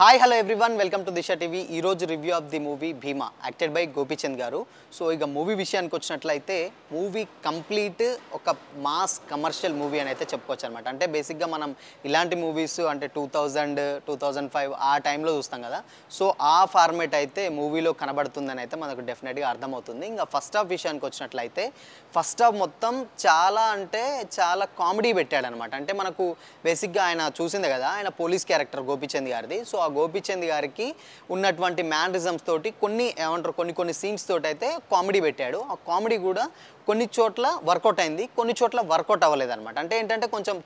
hi hello everyone welcome to Disha TV రోజు review of the movie Bhimaa acted by Gopichand garu so ఇక movie విషయానికి వచ్చినట్లయితే movie complete ఒక mass commercial movie అని అయితే చెప్పుకోవచ్చు అనమాట అంటే బేసిక్గా మనం ఇలాంటి మూవీస్ అంటే two thousand two thousand five ఆ టైంలో చూస్తాం కదా సో ఆ ఫార్మేట్ అయితే మూవీలో కనబడుతుందని అయితే మనకు డెఫినెట్గా అర్థమవుతుంది ఇంకా ఫస్ట్ హాఫ్ విషయానికి వచ్చినట్లయితే ఫస్ట్ హాఫ్ మొత్తం చాలా అంటే చాలా కామెడీ పెట్టాడనమాట అంటే మనకు బేసిక్గా ఆయన చూసిందే కదా ఆయన పోలీస్ క్యారెక్టర్ గోపీచంద్ గారిది సో గోపిచంద్ గారికి ఉన్నటువంటి మ్యానరిజమ్స్ తోటి కొన్ని ఏమంటారు కొన్ని కొన్ని సీన్స్ తోటి అయితే కామెడీ పెట్టాడు ఆ కామెడీ కూడా కొన్ని చోట్ల వర్కౌట్ అయింది కొన్ని చోట్ల వర్కౌట్ అవ్వలేదు అనమాట అంటే ఏంటంటే కొంచెం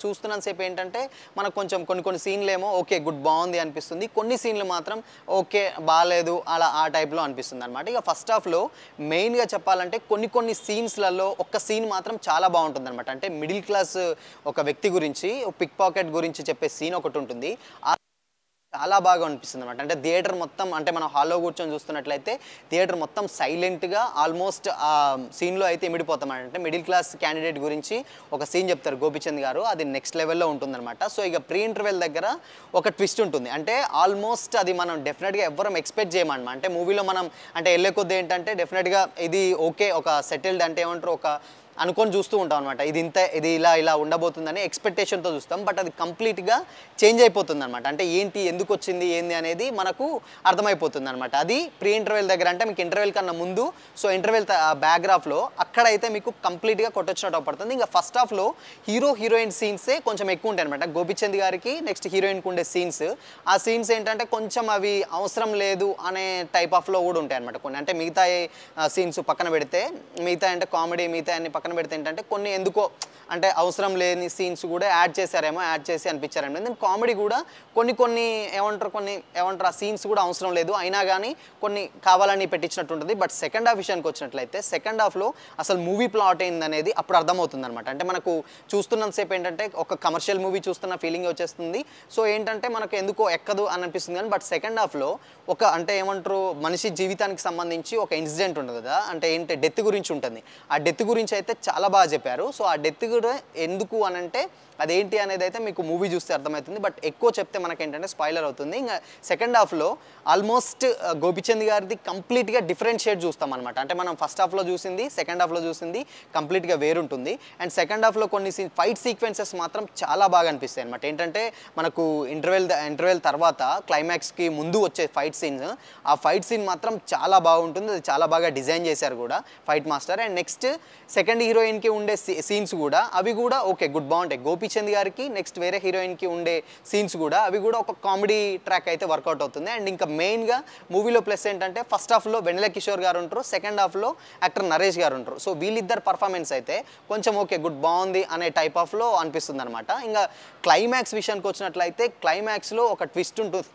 సేపు ఏంటంటే మనకు కొంచెం కొన్ని కొన్ని సీన్లు ఏమో ఓకే గుడ్ బాగుంది అనిపిస్తుంది కొన్ని సీన్లు మాత్రం ఓకే బాగాలేదు అలా ఆ టైప్లో అనిపిస్తుంది అనమాట ఇక ఫస్ట్ హాఫ్లో మెయిన్గా చెప్పాలంటే కొన్ని కొన్ని సీన్స్లలో ఒక సీన్ మాత్రం చాలా బాగుంటుంది అనమాట అంటే మిడిల్ క్లాస్ ఒక వ్యక్తి గురించి పిక్ పాకెట్ గురించి చెప్పే సీన్ ఒకటి ఉంటుంది ఆ చాలా బాగా అనిపిస్తుంది అనమాట అంటే థియేటర్ మొత్తం అంటే మనం హాల్లో కూర్చొని చూస్తున్నట్లయితే థియేటర్ మొత్తం సైలెంట్గా ఆల్మోస్ట్ ఆ సీన్లో అయితే ఇమిడిపోతాం అంటే మిడిల్ క్లాస్ క్యాండిడేట్ గురించి ఒక సీన్ చెప్తారు గోపిచంద్ గారు అది నెక్స్ట్ లెవెల్లో ఉంటుందన్నమాట సో ఇక ప్రీ ఇంటర్వెల్ దగ్గర ఒక ట్విస్ట్ ఉంటుంది అంటే ఆల్మోస్ట్ అది మనం డెఫినెట్గా ఎవరం ఎక్స్పెక్ట్ చేయమన్నమా అంటే మూవీలో మనం అంటే వెళ్ళే కొద్ది ఏంటంటే డెఫినెట్గా ఇది ఓకే ఒక సెటిల్డ్ అంటే ఏమంటారు ఒక అనుకొని చూస్తూ ఉంటాం అనమాట ఇది ఇంత ఇది ఇలా ఇలా ఉండబోతుందని ఎక్స్పెక్టేషన్తో చూస్తాం బట్ అది కంప్లీట్గా చేంజ్ అయిపోతుంది అనమాట అంటే ఏంటి ఎందుకు వచ్చింది ఏంది అనేది మనకు అర్థమైపోతుంది అనమాట అది ప్రీ ఇంటర్వెల్ దగ్గర అంటే మీకు ఇంటర్వెల్ కన్నా ముందు సో ఇంటర్వెల్ బ్యాక్గ్రాఫ్లో అక్కడైతే మీకు కంప్లీట్గా కొట్టొచ్చినట్టు పడుతుంది ఇంకా ఫస్ట్ హాఫ్లో హీరో హీరోయిన్ సీన్సే కొంచెం ఎక్కువ ఉంటాయి అనమాట గోపిచంద్ గారికి నెక్స్ట్ హీరోయిన్కి ఉండే సీన్స్ ఆ సీన్స్ ఏంటంటే కొంచెం అవి అవసరం లేదు అనే టైప్ ఆఫ్లో కూడా ఉంటాయి అనమాట కొన్ని అంటే మిగతా సీన్స్ పక్కన పెడితే మిగతా అంటే కామెడీ మిగతా అన్ని పక్కన పక్కన పెడితే ఏంటంటే కొన్ని ఎందుకో అంటే అవసరం లేని సీన్స్ కూడా యాడ్ చేశారేమో యాడ్ చేసి అనిపించారండి దెన్ కామెడీ కూడా కొన్ని కొన్ని ఏమంటారు కొన్ని ఏమంటారు ఆ సీన్స్ కూడా అవసరం లేదు అయినా కానీ కొన్ని కావాలని పెట్టించినట్టు ఉంటుంది బట్ సెకండ్ హాఫ్ విషయానికి వచ్చినట్లయితే సెకండ్ హాఫ్లో అసలు మూవీ ప్లాట్ ఏందనేది అప్పుడు అర్థమవుతుంది అనమాట అంటే మనకు చూస్తున్నంతసేపు ఏంటంటే ఒక కమర్షియల్ మూవీ చూస్తున్న ఫీలింగ్ వచ్చేస్తుంది సో ఏంటంటే మనకు ఎందుకో ఎక్కదు అని అనిపిస్తుంది కానీ బట్ సెకండ్ హాఫ్లో ఒక అంటే ఏమంటారు మనిషి జీవితానికి సంబంధించి ఒక ఇన్సిడెంట్ ఉంటుంది కదా అంటే ఏంటి డెత్ గురించి ఉంటుంది ఆ డెత్ గురించి అయితే చాలా బాగా చెప్పారు సో ఆ డెత్ కూడా ఎందుకు అని అంటే అదేంటి అనేది అయితే మీకు మూవీ చూస్తే అర్థమవుతుంది బట్ ఎక్కువ చెప్తే మనకి ఏంటంటే స్పాయిలర్ అవుతుంది ఇంకా సెకండ్ హాఫ్లో ఆల్మోస్ట్ గోపిచంద్ గారిది కంప్లీట్గా డిఫరెంట్ షేడ్ చూస్తాం అనమాట అంటే మనం ఫస్ట్ హాఫ్లో చూసింది సెకండ్ హాఫ్లో చూసింది కంప్లీట్గా వేరుంటుంది అండ్ సెకండ్ హాఫ్లో కొన్ని ఫైట్ సీక్వెన్సెస్ మాత్రం చాలా బాగా అనిపిస్తాయి అనమాట ఏంటంటే మనకు ఇంటర్వెల్ ఇంటర్వెల్ తర్వాత క్లైమాక్స్కి ముందు వచ్చే ఫైట్ సీన్స్ ఆ ఫైట్ సీన్ మాత్రం చాలా బాగుంటుంది అది చాలా బాగా డిజైన్ చేశారు కూడా fight master and next second హీరోయిన్కి ఉండే సీన్స్ కూడా అవి కూడా ఓకే గుడ్ బాగుంటాయి గోపీచంద్ గారికి నెక్స్ట్ వేరే హీరోయిన్కి ఉండే సీన్స్ కూడా అవి కూడా ఒక కామెడీ ట్రాక్ అయితే వర్కౌట్ అవుతుంది అండ్ ఇంకా మెయిన్గా మూవీలో ప్లస్ ఏంటంటే ఫస్ట్ హాఫ్లో వెన్నెల కిషోర్ గారు ఉంటారు సెకండ్ హాఫ్లో యాక్టర్ నరేష్ గారు ఉంటారు సో వీళ్ళిద్దరు పర్ఫార్మెన్స్ అయితే కొంచెం ఓకే గుడ్ బాగుంది అనే టైప్ ఆఫ్లో అనిపిస్తుంది అనమాట ఇంకా క్లైమాక్స్ విషయానికి వచ్చినట్లయితే క్లైమాక్స్లో ఒక ట్విస్ట్ ఉంటుంది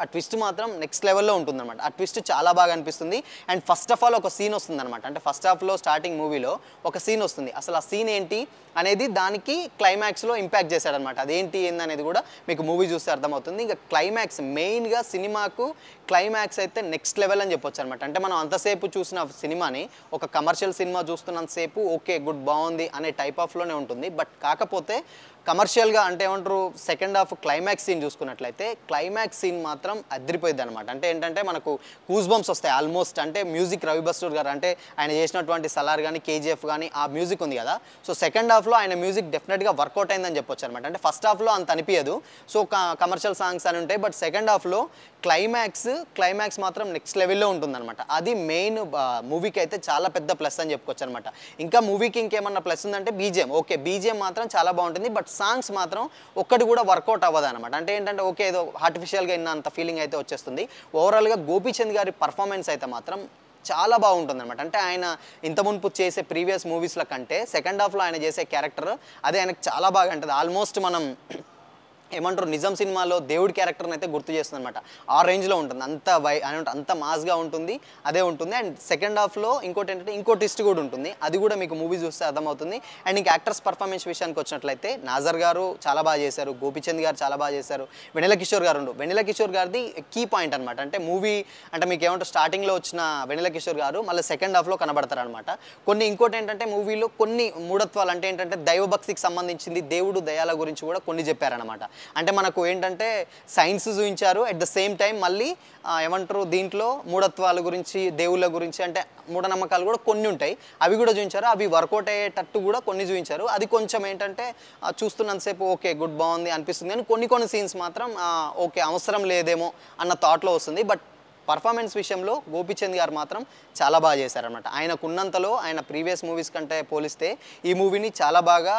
ఆ ట్విస్ట్ మాత్రం నెక్స్ట్ లెవెల్లో ఉంటుందన్నమాట ఆ ట్విస్ట్ చాలా బాగా అనిపిస్తుంది అండ్ ఫస్ట్ ఆఫ్ ఆల్ ఒక సీన్ వస్తుంది అనమాట అంటే ఫస్ట్ హాఫ్లో స్టార్టింగ్ మూవీలో ఒక సీన్ వస్తుంది అసలు ఆ సీన్ ఏంటి అనేది దానికి క్లైమాక్స్లో ఇంపాక్ట్ చేశాడనమాట అదేంటి ఏందనేది కూడా మీకు మూవీ చూస్తే అర్థమవుతుంది ఇంకా క్లైమాక్స్ మెయిన్గా సినిమాకు క్లైమాక్స్ అయితే నెక్స్ట్ లెవెల్ అని చెప్పొచ్చు అనమాట అంటే మనం అంతసేపు చూసిన సినిమాని ఒక కమర్షియల్ సినిమా చూస్తున్నంతసేపు ఓకే గుడ్ బాగుంది అనే టైప్ ఆఫ్లోనే ఉంటుంది బట్ కాకపోతే కమర్షియల్గా అంటే ఏమంటారు సెకండ్ హాఫ్ క్లైమాక్స్ సీన్ చూసుకున్నట్లయితే క్లైమాక్స్ సీన్ మాత్రం అద్దరిపోయింది అనమాట అంటే ఏంటంటే మనకు కూజ్ బంప్స్ వస్తాయి ఆల్మోస్ట్ అంటే మ్యూజిక్ రవి బస్టూర్ గారు అంటే ఆయన చేసినటువంటి సలార్ కానీ కేజీఎఫ్ కానీ ఆ మ్యూజిక్ ఉంది కదా సో సెకండ్ హాఫ్లో ఆయన మ్యూజిక్ డెఫినెట్గా వర్కౌట్ అయిందని చెప్పొచ్చు అనమాట అంటే ఫస్ట్ హాఫ్లో అంత అనిపించదు సో కమర్షియల్ సాంగ్స్ అని ఉంటాయి బట్ సెకండ్ హాఫ్లో క్లైమాక్స్ క్లైమాక్స్ మాత్రం నెక్స్ట్ లెవెల్లో ఉంటుందన్నమాట అది మెయిన్ మూవీకి అయితే చాలా పెద్ద ప్లస్ అని చెప్పుకోవచ్చు అనమాట ఇంకా మూవీకి ఇంకేమన్నా ప్లస్ ఉందంటే బీజిఎం ఓకే బీజిఎం మాత్రం చాలా బాగుంటుంది బట్ సాంగ్స్ మాత్రం ఒక్కటి కూడా వర్కౌట్ అవ్వదు అనమాట అంటే ఏంటంటే ఓకే ఏదో ఆర్టిఫిషియల్గా ఇన్నంత ఫీలింగ్ అయితే వచ్చేస్తుంది ఓవరాల్గా గోపీచంద్ గారి పర్ఫార్మెన్స్ అయితే మాత్రం చాలా బాగుంటుంది అనమాట అంటే ఆయన ఇంత మునుపు చేసే ప్రీవియస్ మూవీస్ల కంటే సెకండ్ హాఫ్లో ఆయన చేసే క్యారెక్టర్ అదే ఆయనకు చాలా బాగా ఉంటుంది ఆల్మోస్ట్ మనం ఏమంటారు నిజం సినిమాలో దేవుడి క్యారెక్టర్ని అయితే గుర్తు చేస్తుంది అనమాట ఆ రేంజ్లో ఉంటుంది అంత వై అని అంత మాస్గా ఉంటుంది అదే ఉంటుంది అండ్ సెకండ్ హాఫ్లో ఇంకోటి ఏంటంటే ఇంకో ట్విస్ట్ కూడా ఉంటుంది అది కూడా మీకు మూవీ చూస్తే అర్థమవుతుంది అండ్ ఇంక యాక్టర్స్ పర్ఫార్మెన్స్ విషయానికి వచ్చినట్లయితే నాజర్ గారు చాలా బాగా చేశారు గోపిచంద్ గారు చాలా బాగా చేశారు వెనిల కిషోర్ గారు ఉండు వెనిల కిషోర్ గారిది కీ పాయింట్ అనమాట అంటే మూవీ అంటే మీకు ఏమంటారు స్టార్టింగ్లో వచ్చిన వెనిల కిషోర్ గారు మళ్ళీ సెకండ్ హాఫ్లో కనబడతారనమాట కొన్ని ఇంకోటి ఏంటంటే మూవీలో కొన్ని మూఢత్వాలు అంటే ఏంటంటే దైవభక్తికి సంబంధించింది దేవుడు దయాల గురించి కూడా కొన్ని చెప్పారనమాట అంటే మనకు ఏంటంటే సైన్స్ చూపించారు అట్ ద సేమ్ టైం మళ్ళీ ఏమంటారు దీంట్లో మూఢత్వాల గురించి దేవుళ్ళ గురించి అంటే మూఢనమ్మకాలు కూడా కొన్ని ఉంటాయి అవి కూడా చూపించారు అవి వర్కౌట్ అయ్యేటట్టు కూడా కొన్ని చూపించారు అది కొంచెం ఏంటంటే చూస్తున్నంతసేపు ఓకే గుడ్ బాగుంది అనిపిస్తుంది కానీ కొన్ని కొన్ని సీన్స్ మాత్రం ఓకే అవసరం లేదేమో అన్న థాట్లో వస్తుంది బట్ పర్ఫార్మెన్స్ విషయంలో గోపిచంద్ గారు మాత్రం చాలా బాగా చేశారనమాట ఆయనకున్నంతలో ఆయన ప్రీవియస్ మూవీస్ కంటే పోలిస్తే ఈ మూవీని చాలా బాగా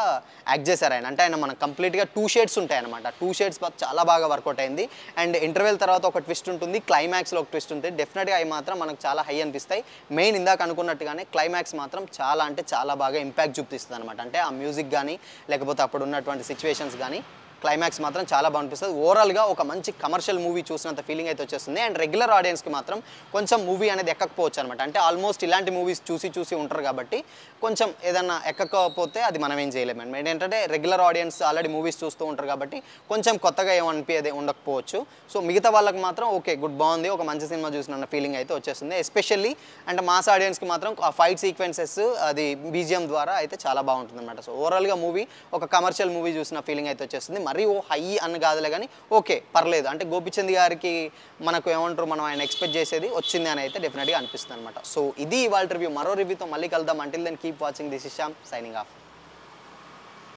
యాక్ట్ చేశారు ఆయన అంటే ఆయన మనకు కంప్లీట్గా టూ షేడ్స్ ఉంటాయన్నమాట టూ షేడ్స్ చాలా బాగా వర్కౌట్ అయింది అండ్ ఇంటర్వెల్ తర్వాత ఒక ట్విస్ట్ ఉంటుంది క్లైమాక్స్లో ఒక ట్విస్ట్ ఉంటుంది డెఫినెట్గా అవి మాత్రం మనకు చాలా హై అనిపిస్తాయి మెయిన్ ఇందాక అనుకున్నట్టుగానే క్లైమాక్స్ మాత్రం చాలా అంటే చాలా బాగా ఇంపాక్ట్ చూపిస్తుంది అనమాట అంటే ఆ మ్యూజిక్ కానీ లేకపోతే అప్పుడు ఉన్నటువంటి సిచ్యువేషన్స్ కానీ క్లైమాక్స్ మాత్రం చాలా బాగుంటుంది ఓవరాల్గా ఒక మంచి కమర్షియల్ మూవీ చూసినంత ఫీలింగ్ అయితే వచ్చేస్తుంది అండ్ రెగ్యులర్ ఆడియన్స్కి మాత్రం కొంచెం మూవీ అనేది ఎక్కకపోవచ్చు అనమాట అంటే ఆల్మోస్ట్ ఇలాంటి మూవీస్ చూసి చూసి ఉంటారు కాబట్టి కొంచెం ఏదన్నా ఎక్కకపోతే అది మనం ఏం చేయలేము అండి ఏంటంటే రెగ్యులర్ ఆడియన్స్ ఆల్రెడీ మూవీస్ చూస్తూ ఉంటారు కాబట్టి కొంచెం కొత్తగా ఏమనిపించేది ఉండకపోవచ్చు సో మిగతా వాళ్ళకి మాత్రం ఓకే గుడ్ బాగుంది ఒక మంచి సినిమా చూసిన ఫీలింగ్ అయితే వచ్చేస్తుంది ఎస్పెషల్లీ అండ్ మాస్ ఆడియన్స్కి మాత్రం ఆ ఫైట్ సీక్వెన్సెస్ అది బీజిఎం ద్వారా అయితే చాలా బాగుంటుంది అనమాట సో ఓవరాల్గా మూవీ ఒక కమర్షియల్ మూవీ చూసిన ఫీలింగ్ అయితే వచ్చేస్తుంది మరీ ఓ హై అని కాదులే కానీ ఓకే పర్లేదు అంటే గోపిచంద్ గారికి మనకు ఏమంటారు మనం ఆయన ఎక్స్పెక్ట్ చేసేది వచ్చింది అని అయితే డెఫినెట్గా అనిపిస్తుంది అనమాట సో ఇది వాళ్ళ రివ్యూ మరో రివ్యూతో మళ్ళీ కలుద్దాం until then keep watching this ఇషామ్ సైనింగ్ ఆఫ్